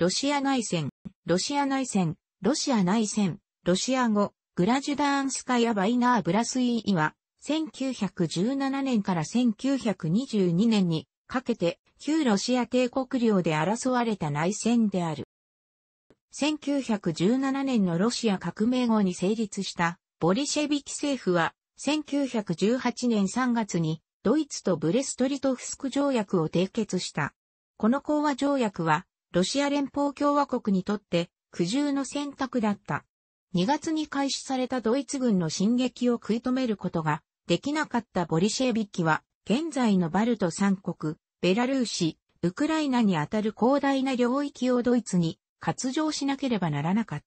ロシア内戦、ロシア内戦、ロシア内戦、ロシア語、グラジュダーンスカヤ・バイナー・ブラスイーは、1917年から1922年にかけて、旧ロシア帝国領で争われた内戦である。1917年のロシア革命後に成立したボリシェビキ政府は、1918年3月にドイツとブレストリトフスク条約を締結した。この講和条約は、ロシア連邦共和国にとって苦渋の選択だった。2月に開始されたドイツ軍の進撃を食い止めることができなかったボリシェビッキは、現在のバルト三国、ベラルーシ、ウクライナにあたる広大な領域をドイツに割譲しなければならなかっ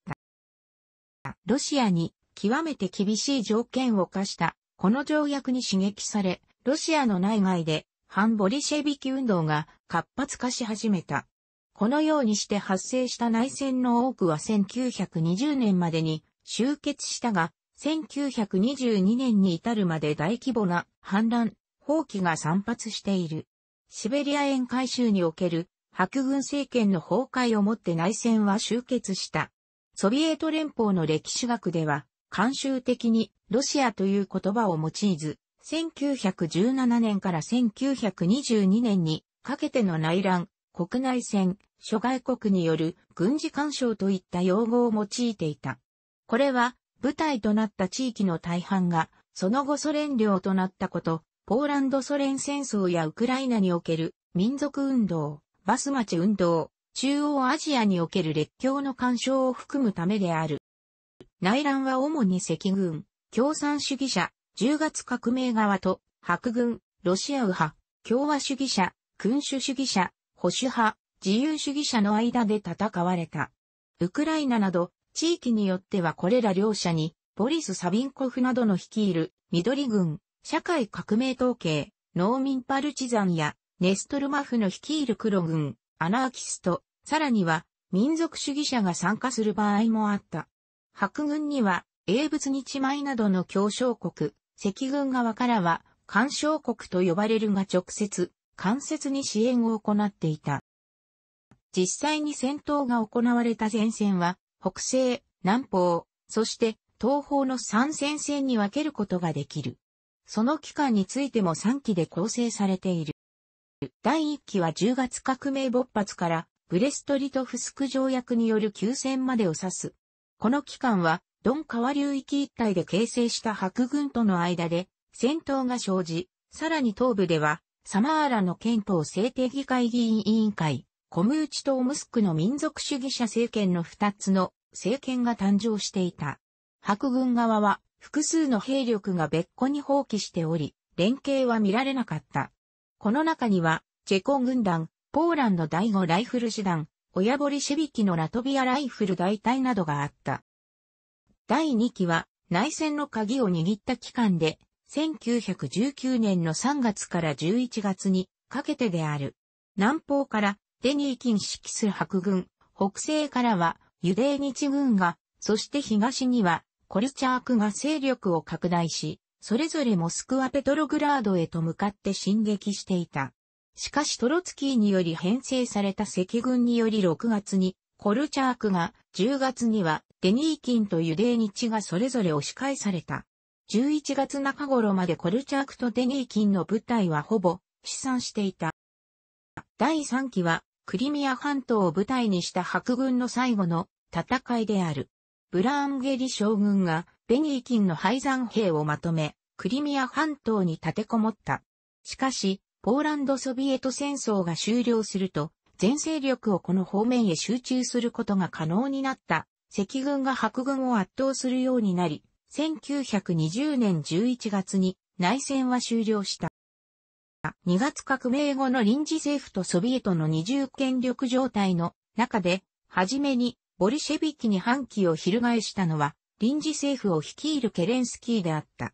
た。ロシアに極めて厳しい条件を課したこの条約に刺激され、ロシアの内外で反ボリシェビキ運動が活発化し始めた。このようにして発生した内戦の多くは1920年までに終結したが、1922年に至るまで大規模な反乱、放棄が散発している。シベリア沿海州における白軍政権の崩壊をもって内戦は終結した。ソビエト連邦の歴史学では、慣習的にロシアという言葉を用いず、1917年から1922年にかけての内乱、国内戦、諸外国による軍事干渉といった用語を用いていた。これは、舞台となった地域の大半が、その後ソ連領となったこと、ポーランドソ連戦争やウクライナにおける民族運動、バスマチ運動、中央アジアにおける列強の干渉を含むためである。内乱は主に赤軍、共産主義者、10月革命側と、白軍、ロシア右派、共和主義者、君主主義者、保守派、自由主義者の間で戦われた。ウクライナなど、地域によってはこれら両者に、ボリス・サビンコフなどの率いる、緑軍、社会革命統計、農民パルチザンや、ネストルマフの率いる黒軍、アナーキスト、さらには、民族主義者が参加する場合もあった。白軍には、英仏日米などの協商国、赤軍側からは、干渉国と呼ばれるが直接、間接に支援を行っていた。実際に戦闘が行われた前線は、北西、南方、そして東方の三戦線に分けることができる。その期間についても3期で構成されている。第1期は10月革命勃発からブレストリトフスク条約による休戦までを指す。この期間は、ドン川流域一帯で形成した白軍との間で戦闘が生じ、さらに東部ではサマーラの憲法制定議会議員委員会、コムーチとオムスクの民族主義者政権の二つの政権が誕生していた。白軍側は複数の兵力が別個に放棄しており、連携は見られなかった。この中には、チェコ軍団、ポーランド第5ライフル師団、親堀ビきのラトビアライフル大隊などがあった。第2期は内戦の鍵を握った機関で1919年の3月から11月にかけてである。南方からデニー揮する白軍、北西からはユデー日軍が、そして東にはコルチャークが勢力を拡大し、それぞれモスクワペトログラードへと向かって進撃していた。しかしトロツキーにより編成された赤軍により6月にコルチャークが10月にはデニーキンとユデーニチがそれぞれ押し返された。11月中頃までコルチャークとデニーキンの部隊はほぼ試算していた。第3期はクリミア半島を舞台にした白軍の最後の戦いである。ブラーンゲリ将軍がベニーキンの敗残兵をまとめ、クリミア半島に立てこもった。しかし、ポーランドソビエト戦争が終了すると、全勢力をこの方面へ集中することが可能になった。赤軍が白軍を圧倒するようになり、1920年11月に内戦は終了した。2月革命後の臨時政府とソビエトの二重権力状態の中で、はじめにボリシェビキに反旗を翻したのは、臨時政府を率いるケレンスキーであった。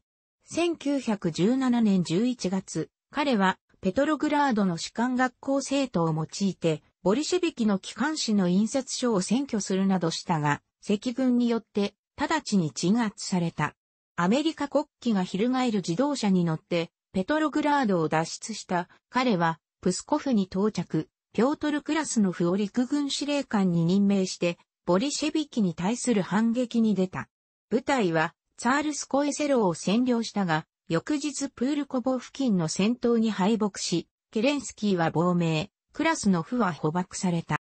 1917年11月、彼はペトログラードの士官学校生徒を用いて、ボリシェビキの機関紙の印刷所を占拠するなどしたが、赤軍によって直ちに鎮圧された。アメリカ国旗が翻る自動車に乗って、ペトログラードを脱出した彼は、プスコフに到着、ピョートル・クラスノフを陸軍司令官に任命して、ボリシェビキに対する反撃に出た。部隊は、ツァールスコエセロを占領したが、翌日プールコボ付近の戦闘に敗北し、ケレンスキーは亡命、クラスノフは捕獲された。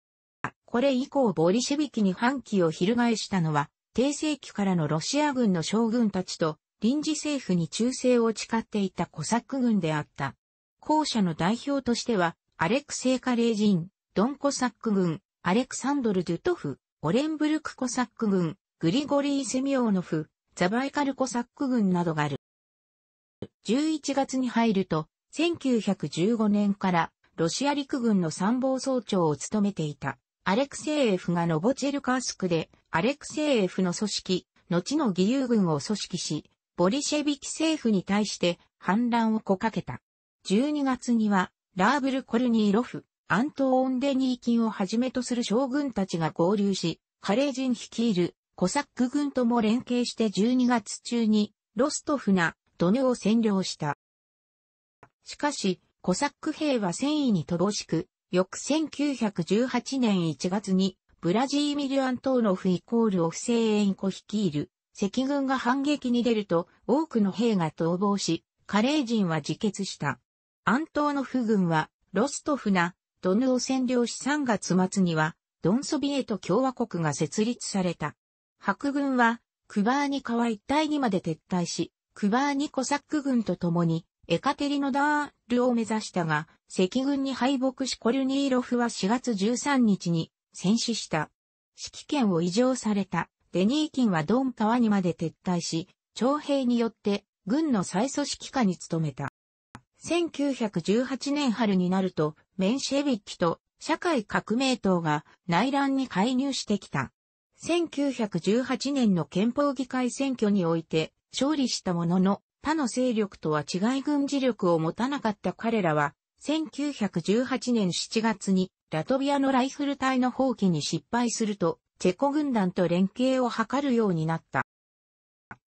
これ以降ボリシェビキに反旗を翻したのは、帝政期からのロシア軍の将軍たちと臨時政府に忠誠を誓っていたコサック軍であった。後者の代表としては、アレクセイカレージン、ドンコサック軍、アレクサンドル・ドゥトフ、オレンブルクコサック軍、グリゴリー・セミオーノフ、ザバイカルコサック軍などがある。11月に入ると、1915年からロシア陸軍の参謀総長を務めていた。アレクセイエフがノボチェルカースクで、アレクセイエフの組織、後の義勇軍を組織し、ボリシェビキ政府に対して反乱をこかけた。12月には、ラーブル・コルニーロフ、アントオン・デニーキンをはじめとする将軍たちが合流し、カレー人率いるコサック軍とも連携して12月中にロストフナ、ドネを占領した。しかし、コサック兵は戦意に乏しく、翌1918年1月に、ブラジーミル・アントーノフイコールオフセイエンコ率いる、赤軍が反撃に出ると、多くの兵が逃亡し、カレー人は自決した。アントーノフ軍は、ロストフナ、ドヌを占領し3月末には、ドンソビエト共和国が設立された。白軍は、クバーニ川一帯にまで撤退し、クバーニコサック軍と共に、エカテリノダールを目指したが、赤軍に敗北しコルニーロフは4月13日に戦死した。指揮権を移譲されたデニーキンはドン川にまで撤退し、徴兵によって軍の再組織下に努めた。1918年春になると、メンシェビッキと社会革命党が内乱に介入してきた。1918年の憲法議会選挙において勝利したものの、他の勢力とは違い軍事力を持たなかった彼らは、1918年7月にラトビアのライフル隊の放棄に失敗すると、チェコ軍団と連携を図るようになった。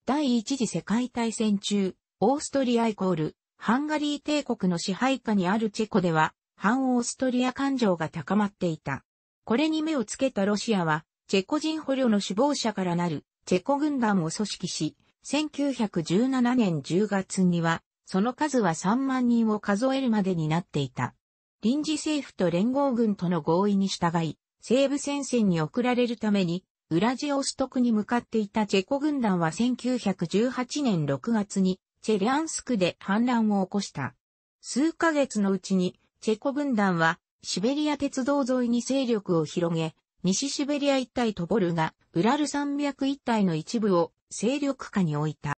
第一次世界大戦中、オーストリアイコール、ハンガリー帝国の支配下にあるチェコでは、反オーストリア感情が高まっていた。これに目をつけたロシアは、チェコ人捕虜の首謀者からなるチェコ軍団を組織し、1917年10月には、その数は3万人を数えるまでになっていた。臨時政府と連合軍との合意に従い、西部戦線に送られるために、ウラジオストクに向かっていたチェコ軍団は1918年6月に、チェリアンスクで反乱を起こした。数ヶ月のうちに、チェコ軍団は、シベリア鉄道沿いに勢力を広げ、西シベリア一帯とボルが、ウラル山脈一帯の一部を勢力下に置いた。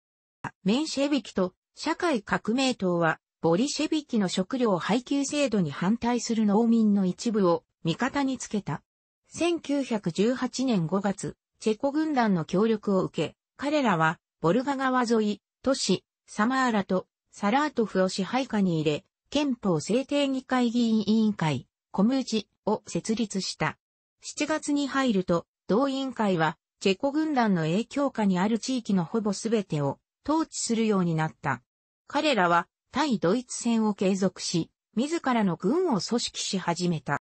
メンシェビキと社会革命党は、ボリシェビキの食料配給制度に反対する農民の一部を味方につけた。1918年5月、チェコ軍団の協力を受け、彼らは、ボルガ川沿い、都市、サマーラとサラートフを支配下に入れ、憲法制定議会議員委員会、コムジを設立した。7月に入ると、同委員会はチェコ軍団の影響下にある地域のほぼすべてを統治するようになった。彼らは対ドイツ戦を継続し、自らの軍を組織し始めた。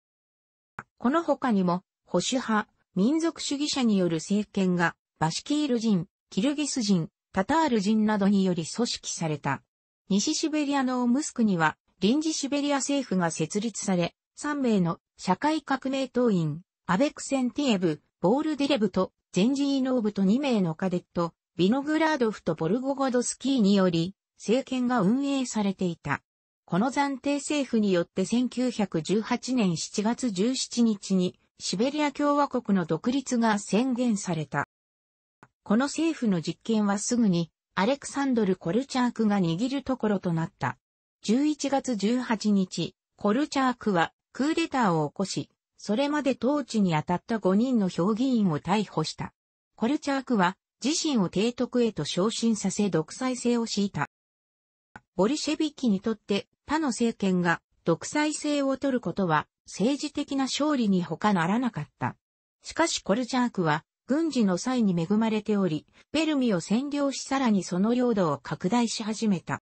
この他にも、保守派、民族主義者による政権が、バシキール人、キルギス人、タタール人などにより組織された。西シベリアのオムスクには、臨時シベリア政府が設立され、3名の社会革命党員、アベクセンティエブ、ボールディレブとジェンジーノーブと2名のカデット、ビノグラードフとボルゴゴドスキーにより、政権が運営されていた。この暫定政府によって1918年7月17日に、シベリア共和国の独立が宣言された。この政府の実権はすぐに、アレクサンドル・コルチャークが握るところとなった。11月18日、コルチャークはクーデターを起こし、それまで統治に当たった5人の評議員を逮捕した。コルチャークは自身を提督へと昇進させ独裁性を敷いた。ボリシェビキにとって他の政権が独裁性を取ることは政治的な勝利に他ならなかった。しかしコルチャークは軍事の際に恵まれており、ペルミを占領しさらにその領土を拡大し始めた。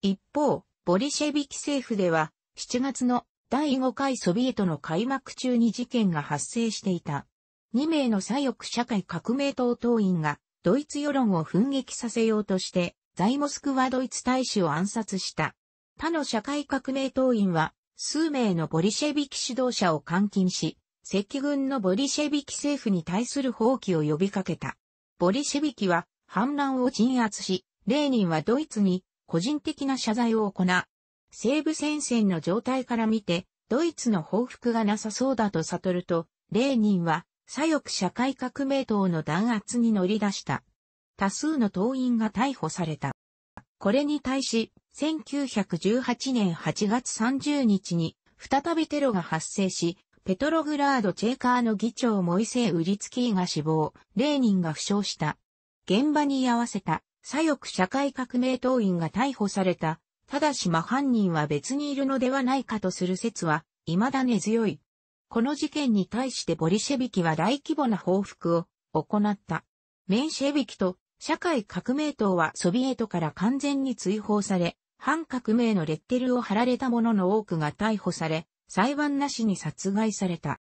一方、ボリシェビキ政府では7月の第5回ソビエトの開幕中に事件が発生していた。2名の左翼社会革命党党員がドイツ世論を奮撃させようとして、在モスクワドイツ大使を暗殺した。他の社会革命党員は、数名のボリシェビキ指導者を監禁し、赤軍のボリシェビキ政府に対する放棄を呼びかけた。ボリシェビキは反乱を鎮圧し、レーニンはドイツに個人的な謝罪を行う。西部戦線の状態から見て、ドイツの報復がなさそうだと悟ると、レーニンは左翼社会革命党の弾圧に乗り出した。多数の党員が逮捕された。これに対し、1918年8月30日に再びテロが発生し、ペトログラードチェーカーの議長モイセイ・ウリツキーが死亡、レーニンが負傷した。現場に居合わせた左翼社会革命党員が逮捕されたただし真犯人は別にいるのではないかとする説は、未だ根強い。この事件に対してボリシェビキは大規模な報復を行った。メンシェビキと社会革命党はソビエトから完全に追放され、反革命のレッテルを貼られた者の多くが逮捕され、裁判なしに殺害された。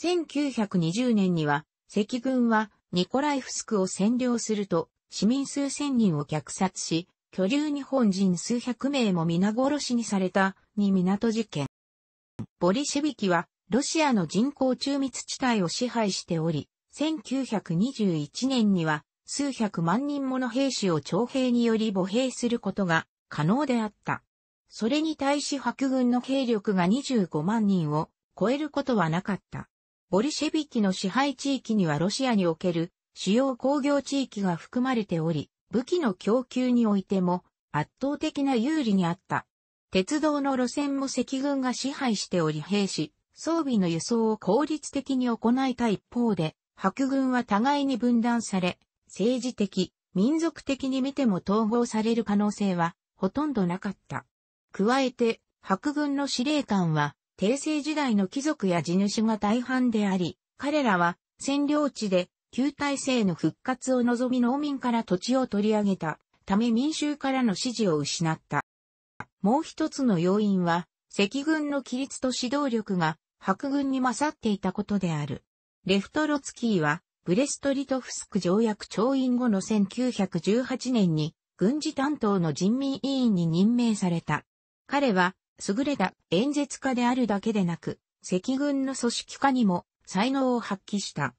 1920年には、赤軍はニコライフスクを占領すると、市民数千人を虐殺し、居留日本人数百名も皆殺しにされた、に港事件。ボリシェビキは、ロシアの人口中密地帯を支配しており、1921年には、数百万人もの兵士を徴兵により母兵することが可能であった。それに対し白軍の兵力が25万人を超えることはなかった。ボリシェビキの支配地域にはロシアにおける主要工業地域が含まれており、武器の供給においても圧倒的な有利にあった。鉄道の路線も赤軍が支配しており兵士、装備の輸送を効率的に行えた一方で、白軍は互いに分断され、政治的、民族的に見ても統合される可能性はほとんどなかった。加えて、白軍の司令官は、帝政時代の貴族や地主が大半であり、彼らは占領地で旧体制の復活を望み農民から土地を取り上げたため民衆からの支持を失った。もう一つの要因は、赤軍の規律と指導力が白軍に勝っていたことである。レフトロツキーは、ブレストリトフスク条約調印後の1918年に軍事担当の人民委員に任命された。彼は、優れた演説家であるだけでなく、赤軍の組織化にも才能を発揮した。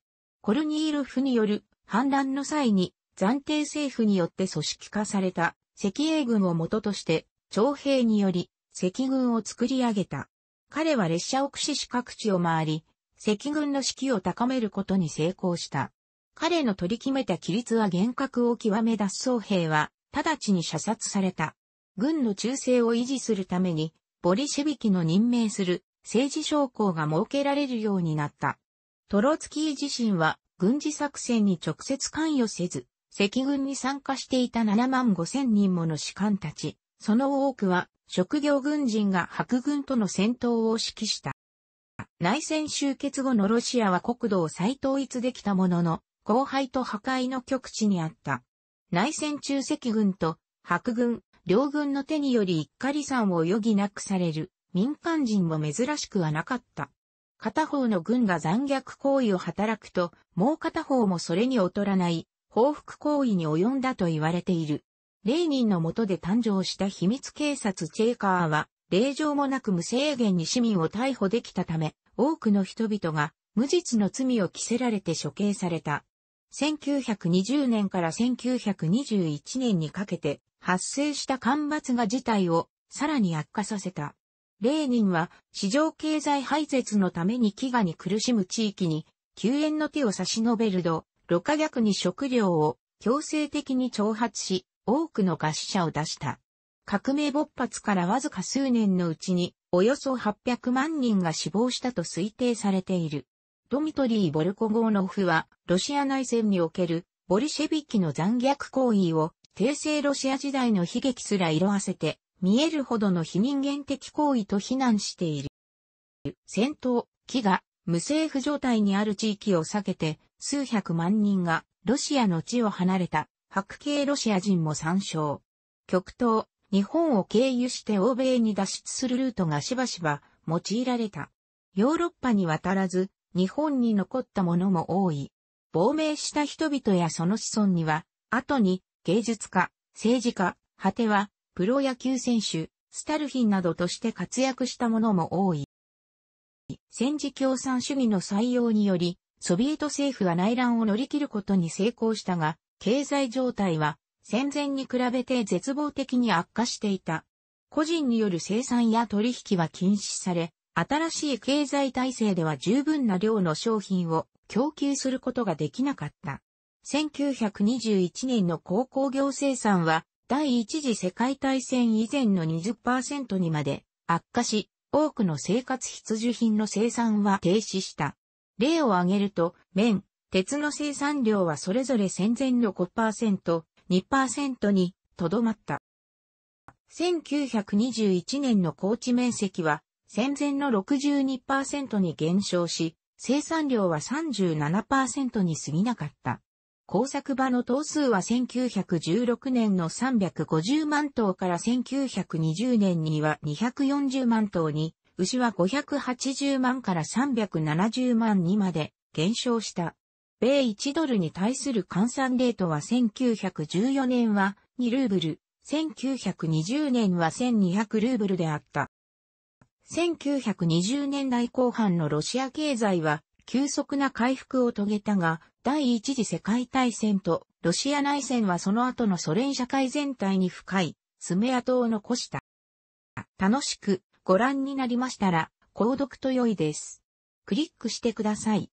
コルニール府による反乱の際に暫定政府によって組織化された赤英軍を元として徴兵により赤軍を作り上げた。彼は列車を駆使し各地を回り、赤軍の士気を高めることに成功した。彼の取り決めた規律は厳格を極め脱走兵は直ちに射殺された。軍の忠誠を維持するために、ボリシェビキの任命する政治将校が設けられるようになった。トロツキー自身は軍事作戦に直接関与せず、赤軍に参加していた7万5千人もの士官たち、その多くは職業軍人が白軍との戦闘を指揮した。内戦終結後のロシアは国土を再統一できたものの、荒廃と破壊の極地にあった。内戦中赤軍と白軍、両軍の手により一家離散を余儀なくされる民間人も珍しくはなかった。片方の軍が残虐行為を働くと、もう片方もそれに劣らない、報復行為に及んだと言われている。レーニンの下で誕生した秘密警察チェーカーは、令状もなく無制限に市民を逮捕できたため、多くの人々が無実の罪を着せられて処刑された。1920年から1921年にかけて発生した干ばつが事態をさらに悪化させた。レーニンは市場経済廃絶のために飢餓に苦しむ地域に救援の手を差し伸べると、ろ過逆に食料を強制的に挑発し、多くの餓死者を出した。革命勃発からわずか数年のうちに、およそ800万人が死亡したと推定されている。ドミトリー・ボルコゴーノフは、ロシア内戦における、ボリシェビキの残虐行為を、帝政ロシア時代の悲劇すら色あせて、見えるほどの非人間的行為と非難している。戦闘、飢餓、無政府状態にある地域を避けて、数百万人がロシアの地を離れた白系ロシア人も参照。極東、日本を経由して欧米に脱出するルートがしばしば用いられた。ヨーロッパに渡らず、日本に残ったものも多い。亡命した人々やその子孫には、後に芸術家、政治家、果てはプロ野球選手、スタルヒンなどとして活躍したものも多い。戦時共産主義の採用により、ソビエト政府は内乱を乗り切ることに成功したが、経済状態は戦前に比べて絶望的に悪化していた。個人による生産や取引は禁止され、新しい経済体制では十分な量の商品を供給することができなかった。1921年の高校業生産は第一次世界大戦以前の20%にまで悪化し、多くの生活必需品の生産は停止した。例を挙げると、綿、鉄の生産量はそれぞれ戦前の5%、2%にとどまった。1921年の高地面積は戦前の62%に減少し、生産量は37%に過ぎなかった。工作場の頭数は1916年の350万頭から1920年には240万頭に、牛は580万から370万にまで減少した。米1ドルに対する換算レートは1914年は2ルーブル、1920年は1200ルーブルであった。1920年代後半のロシア経済は急速な回復を遂げたが、第一次世界大戦とロシア内戦はその後のソ連社会全体に深い爪痕を残した。楽しくご覧になりましたら、購読と良いです。クリックしてください。